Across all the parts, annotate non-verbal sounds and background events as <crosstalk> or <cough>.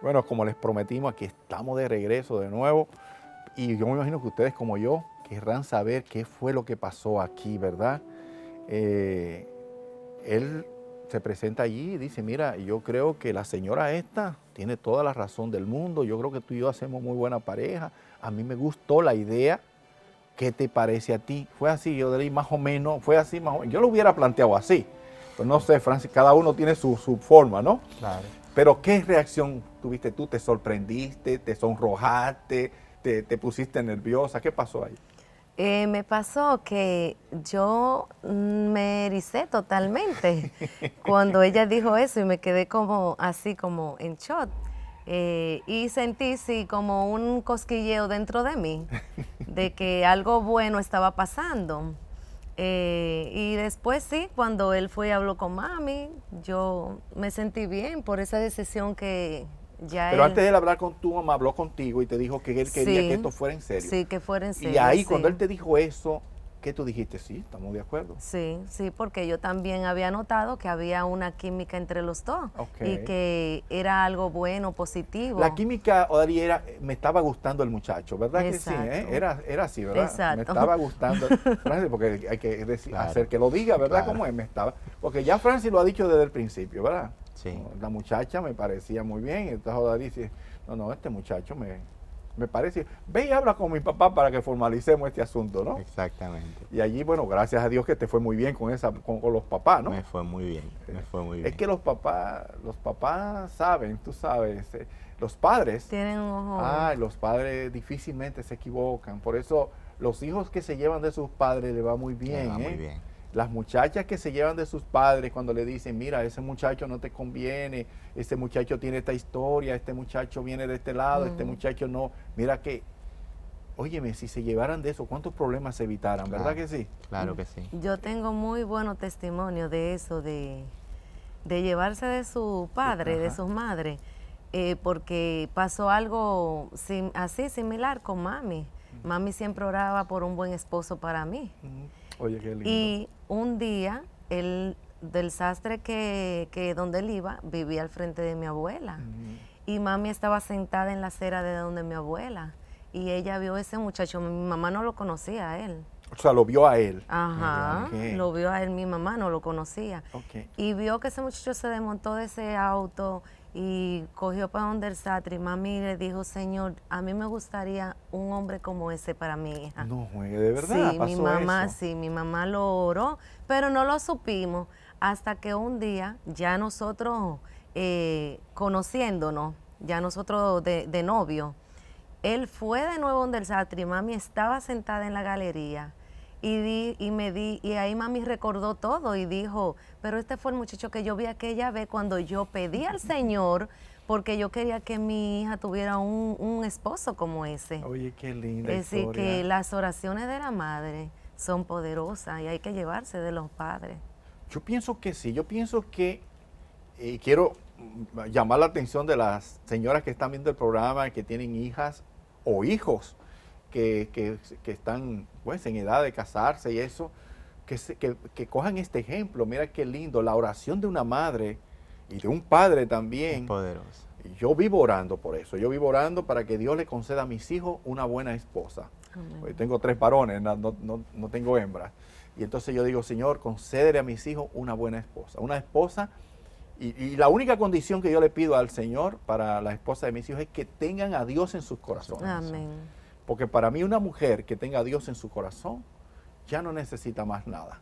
Bueno, como les prometimos, aquí estamos de regreso de nuevo. Y yo me imagino que ustedes, como yo, querrán saber qué fue lo que pasó aquí, ¿verdad? Eh, él se presenta allí y dice, mira, yo creo que la señora esta tiene toda la razón del mundo, yo creo que tú y yo hacemos muy buena pareja, a mí me gustó la idea, ¿qué te parece a ti? Fue así, yo leí más o menos, fue así más o menos, yo lo hubiera planteado así, pero pues no sé, Francis, cada uno tiene su forma, ¿no? Claro. Pero ¿qué reacción tuviste tú? ¿Te sorprendiste? ¿Te sonrojaste? ¿Te, pusiste nerviosa? ¿Qué pasó ahí? Eh, me pasó que yo me ericé totalmente <laughs> cuando ella dijo eso y me quedé como así como en shot. Eh, y sentí sí como un cosquilleo dentro de mí, de que algo bueno estaba pasando. Eh, y después sí, cuando él fue y habló con mami, yo me sentí bien por esa decisión que ya Pero antes de hablar con tu mamá, habló contigo y te dijo que él quería que esto fuera en serio. Sí, que fuera en serio. Y ahí cuando él te dijo eso, que tú dijiste? Sí, estamos de acuerdo. Sí, sí, porque yo también había notado que había una química entre los dos y que era algo bueno, positivo. La química, Odari, era, me estaba gustando el muchacho, ¿verdad sí? Eh? Era, era así, ¿verdad? Exacto. Me estaba gustando, <laughs> Francis, porque hay que hacer que lo diga, ¿verdad? me estaba, porque ya Francis lo ha dicho desde el principio, ¿verdad? Sí. La muchacha me parecía muy bien, entonces Odari dice, no, no, este muchacho me, me parece, ve y habla con mi papá para que formalicemos este asunto, ¿no? Exactamente. Y allí, bueno, gracias a Dios que te fue muy bien con esa, con, los papás, ¿no? Me fue muy bien, me fue muy bien. Es que los papás, los papás saben, tú sabes, eh, los padres. Tienen un ojo. Ah, los padres difícilmente se equivocan. Por eso los hijos que se llevan de sus padres le va muy bien. muy ¿eh? bien. Las muchachas que se llevan de sus padres cuando le dicen, mira, ese muchacho no te conviene, este muchacho tiene esta historia, este muchacho viene de este lado, este muchacho no, mira que, óyeme, si se llevaran de eso, ¿cuántos problemas se evitaran? ¿Verdad que sí? Claro que sí. Yo tengo muy bueno testimonio de eso, de, de llevarse de su padre, de sus madres, eh, porque pasó algo así similar con mami. Mami siempre oraba por un buen esposo para mí. Y un día, el del sastre que, donde él iba, vivía al frente de mi abuela. Y mami estaba sentada en la acera de donde mi abuela. Y ella vio a ese muchacho. Mi mamá no lo conocía a él. O sea, lo vio a él. Ajá. Ah, lo vio a él, mi mamá no lo conocía. Y vio que ese muchacho se desmontó de ese auto y cogió para donde el Satri, mami le dijo, Señor, a mí me gustaría un hombre como ese para mi hija. No juegue, de verdad. Sí, mi mamá, sí, mi mamá lo oró, pero no lo supimos hasta que un día ya nosotros eh, conociéndonos, ya nosotros de, de, novio, él fue de nuevo donde el Satri, mami estaba sentada en la galería y, y me di, y ahí mami recordó todo y dijo, pero este fue el muchacho que yo vi aquella vez cuando yo pedí al Señor porque yo quería que mi hija tuviera un, esposo como ese. Oye, qué linda. Es decir, que las oraciones de la madre son poderosas y hay que llevarse de los padres. Yo pienso que sí, yo pienso que, y eh, quiero llamar la atención de las señoras que están viendo el programa, que tienen hijas o hijos que, que, que están pues en edad de casarse y eso, que, se, que, cojan este ejemplo. Mira qué lindo, la oración de una madre y de un padre también. Poderoso. Yo vivo orando por eso, yo vivo orando para que Dios le conceda a mis hijos una buena esposa. tengo tres varones, no, tengo hembras. Y entonces yo digo, Señor, concédele a mis hijos una buena esposa. Una esposa, y, y, la única condición que yo le pido al Señor para la esposa de mis hijos es que tengan a Dios en sus corazones. Amén. Porque para mí una mujer que tenga a Dios en su corazón ya no necesita más nada.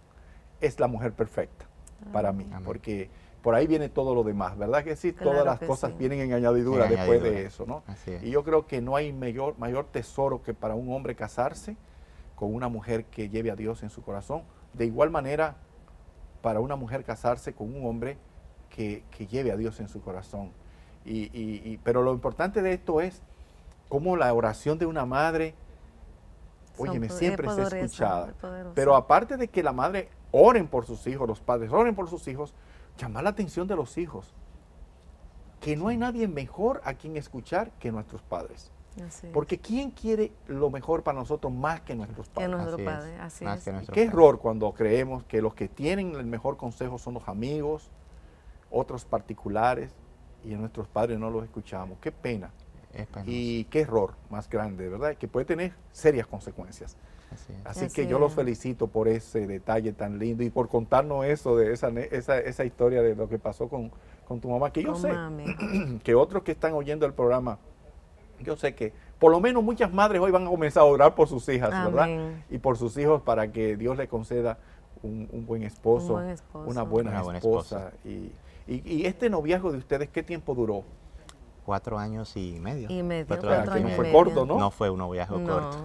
Es la mujer perfecta ah, para mí, porque por ahí viene todo lo demás, ¿verdad que sí? Todas las cosas vienen en añadidura después de eso, ¿no? Y yo creo que no hay mayor, mayor tesoro que para un hombre casarse con una mujer que lleve a Dios en su corazón. De igual manera, para una mujer casarse con un hombre que, que lleve a Dios en su corazón. y, y, pero lo importante de esto es cómo la oración de una madre, óyeme, siempre es escuchada. Pero aparte de que la madre oren por sus hijos, los padres oren por sus hijos, llama la atención de los hijos. Que no hay nadie mejor a quien escuchar que nuestros padres. Porque ¿quién quiere lo mejor para nosotros más que nuestros padres? Que así así es. Qué error cuando creemos que los que tienen el mejor consejo son los amigos, otros particulares, y a nuestros padres no los escuchamos. Qué pena y qué error más grande, ¿verdad? Que puede tener serias consecuencias. Así, que yo los felicito por ese detalle tan lindo y por contarnos eso, de esa, esa, esa historia de lo que pasó con, tu mamá, que yo sé <clears throat> que otros que están oyendo el programa, yo sé que por lo menos muchas madres hoy van a comenzar a orar por sus hijas, ¿verdad? Y por sus hijos para que Dios les conceda un, buen, esposo, una buena, esposa. y este noviazgo de ustedes, ¿qué tiempo duró? cuatro años y medio. Y medio. Cuatro años y fue corto, ¿no? No fue un noviazgo corto.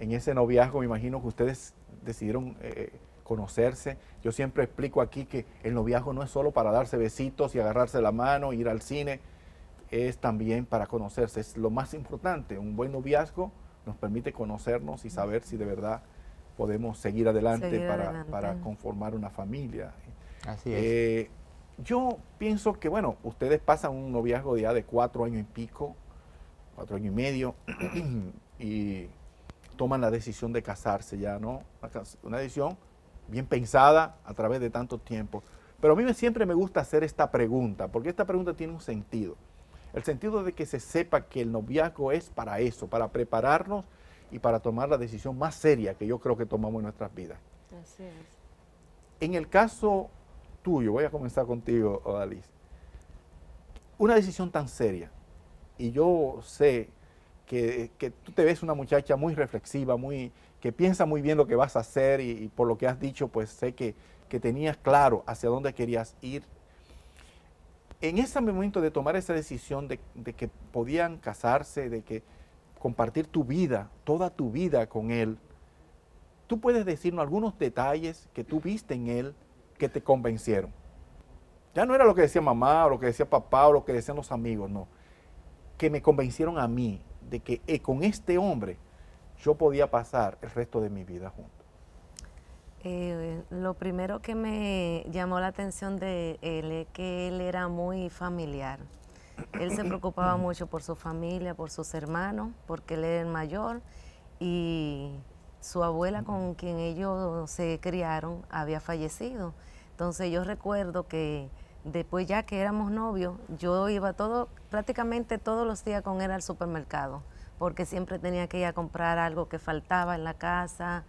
En ese noviazgo me imagino que ustedes decidieron eh, conocerse. Yo siempre explico aquí que el noviazgo no es solo para darse besitos y agarrarse la mano, ir al cine, es también para conocerse. Es lo más importante. Un buen noviazgo nos permite conocernos y saber si de verdad podemos seguir adelante, para, conformar una familia. Así es. Eh, yo pienso que, bueno, ustedes pasan un noviazgo ya de cuatro años y pico, cuatro años y medio, <clears throat> y toman la decisión de casarse ya, ¿no? Una decisión bien pensada a través de tanto tiempo. Pero a mí siempre me gusta hacer esta pregunta, porque esta pregunta tiene un sentido. El sentido de que se sepa que el noviazgo es para eso, para prepararnos y para tomar la decisión más seria que yo creo que tomamos en nuestras vidas. Así es. En el caso tuyo, voy a comenzar contigo, Alice. Una decisión tan seria, y yo sé que, tú te ves una muchacha muy reflexiva, muy que piensa muy bien lo que vas a hacer y, por lo que has dicho, pues sé que, que tenías claro hacia dónde querías ir. En ese momento de tomar esa decisión de, de que podían casarse, de que compartir tu vida, toda tu vida con él, tú puedes decirnos algunos detalles que tú viste en él que te convencieron. Ya no era lo que decía mamá, o lo que decía papá, o lo que decían los amigos, no. Que me convencieron a mí de que eh, con este hombre yo podía pasar el resto de mi vida junto. Eh, lo primero que me llamó la atención de él es que él era muy familiar. Él se preocupaba <clears throat> mucho por su familia, por sus hermanos, porque él era el mayor y su abuela con quien ellos se criaron había fallecido. Entonces yo recuerdo que después ya que éramos novios, yo iba todo, prácticamente todos los días con él al supermercado, porque siempre tenía que ir a comprar algo que faltaba en la casa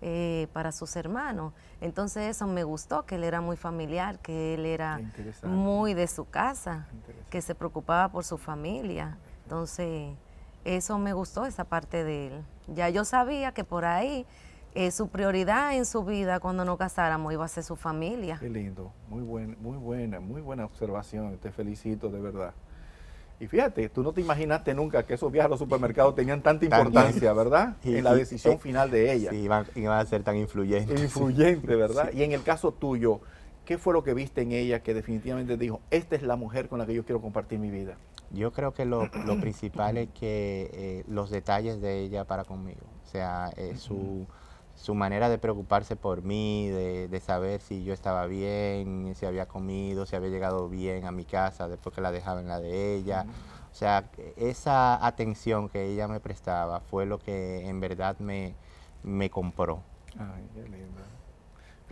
eh, para sus hermanos. Entonces eso me gustó, que él era muy familiar, que él era muy de su casa, que se preocupaba por su familia. Entonces eso me gustó, esa parte de él. Ya yo sabía que por ahí eh, su prioridad en su vida cuando nos casáramos iba a ser su familia. Qué lindo, muy buena, muy buena, muy buena observación, te felicito de verdad. Y fíjate, tú no te imaginaste nunca que esos viajes a los supermercados <laughs> tenían tanta importancia, ¿verdad? en la decisión eh, final de ella. Sí, iban, a ser tan influyentes. Influyente, <laughs> ¿verdad? Y en el caso tuyo, ¿qué fue lo que viste en ella que definitivamente dijo, esta es la mujer con la que yo quiero compartir mi vida? Yo creo que lo, lo <clears throat> principal es que eh, los detalles de ella para conmigo, o sea, eh, su, su, manera de preocuparse por mí, de, de, saber si yo estaba bien, si había comido, si había llegado bien a mi casa después que la dejaba en la de ella. O sea, esa atención que ella me prestaba fue lo que en verdad me, me compró. Ay, qué lindo.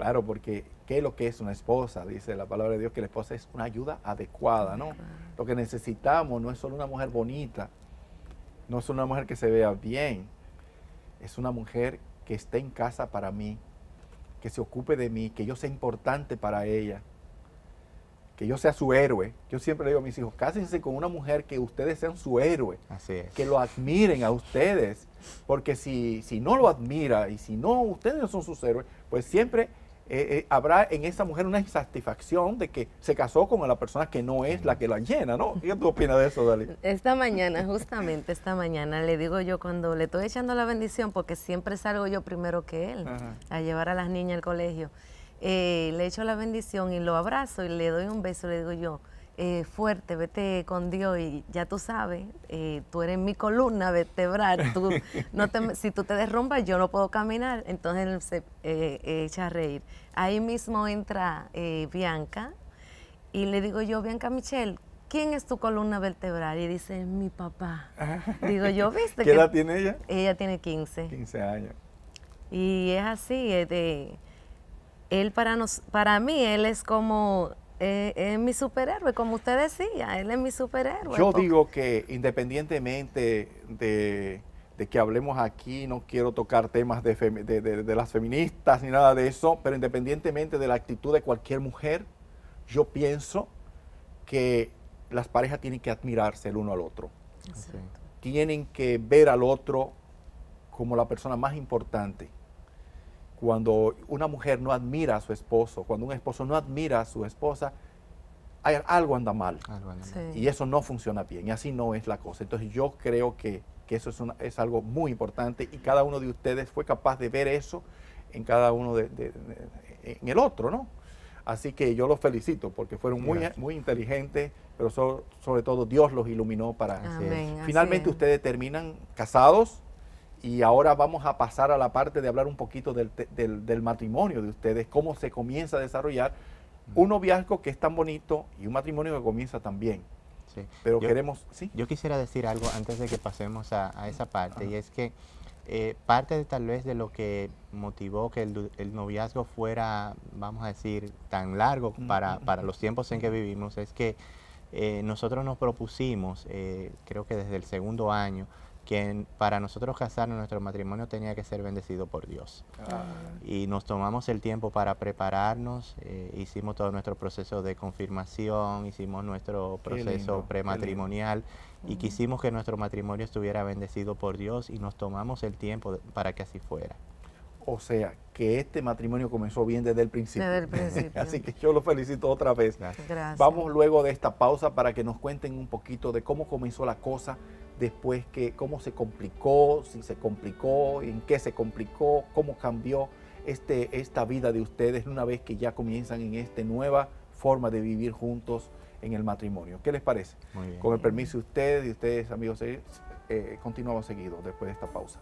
Claro, porque ¿qué es lo que es una esposa? Dice la palabra de Dios que la esposa es una ayuda adecuada, ¿no? Lo que necesitamos no es solo una mujer bonita, no es una mujer que se vea bien, es una mujer que esté en casa para mí, que se ocupe de mí, que yo sea importante para ella, que yo sea su héroe. Yo siempre le digo a mis hijos, cásense con una mujer que ustedes sean su héroe, que lo admiren a ustedes, porque si, si no lo admira y si no, ustedes no son sus héroes, pues siempre eh, eh, habrá en esa mujer una insatisfacción de que se casó con la persona que no es la que la llena, ¿no? ¿Qué tú opinas de eso, Dalí? Esta mañana, justamente esta mañana, le digo yo cuando le estoy echando la bendición, porque siempre salgo yo primero que él a llevar a las niñas al colegio, eh, le echo la bendición y lo abrazo y le doy un beso, le digo yo, eh, fuerte, vete con Dios y ya tú sabes, eh, tú eres mi columna vertebral, <laughs> si tú te derrumbas yo no puedo caminar, entonces él se eh, echa a reír. Ahí mismo entra Bianca y le digo yo, Bianca Michelle, ¿quién es tu columna vertebral? Y dice, mi papá. <laughs> digo yo, ¿viste? ¿Qué edad tiene ella? Ella tiene 15. 15 años. Y es así, él para, nos, para mí, él es como eh, es mi superhéroe, como usted decía, él es mi superhéroe. Yo digo que independientemente de, que hablemos aquí, no quiero tocar temas de, las feministas ni nada de eso, pero independientemente de la actitud de cualquier mujer, yo pienso que las parejas tienen que admirarse el uno al otro. Tienen que ver al otro como la persona más importante cuando una mujer no admira a su esposo, cuando un esposo no admira a su esposa, hay, algo anda mal. Y eso no funciona bien, y así no es la cosa. Entonces yo creo que, eso es, es, algo muy importante y cada uno de ustedes fue capaz de ver eso en cada uno de, en el otro, ¿no? Así que yo los felicito porque fueron muy, muy inteligentes, pero sobre todo Dios los iluminó para... Finalmente ustedes terminan casados, y ahora vamos a pasar a la parte de hablar un poquito del, del, matrimonio de ustedes, cómo se comienza a desarrollar mm. un noviazgo que es tan bonito y un matrimonio que comienza también. Sí. Pero yo, queremos, ¿sí? Yo quisiera decir algo antes de que pasemos a, esa parte, y es que eh, parte de, tal vez de lo que motivó que el, el noviazgo fuera, vamos a decir, tan largo para, para los tiempos en que vivimos es que eh, nosotros nos propusimos, eh, creo que desde el segundo año, que para nosotros casarnos, nuestro matrimonio tenía que ser bendecido por Dios. Ah. Y nos tomamos el tiempo para prepararnos, eh, hicimos todo nuestro proceso de confirmación, hicimos nuestro proceso prematrimonial y mm. quisimos que nuestro matrimonio estuviera bendecido por Dios y nos tomamos el tiempo para que así fuera. O sea, que este matrimonio comenzó bien desde el principio. Desde el principio. <laughs> Así que yo lo felicito otra vez. Gracias. Vamos luego de esta pausa para que nos cuenten un poquito de cómo comenzó la cosa después que cómo se complicó, si se complicó, en qué se complicó, cómo cambió este, esta vida de ustedes una vez que ya comienzan en esta nueva forma de vivir juntos en el matrimonio. ¿Qué les parece? Con el permiso de ustedes y ustedes, amigos, eh, continuamos seguidos después de esta pausa.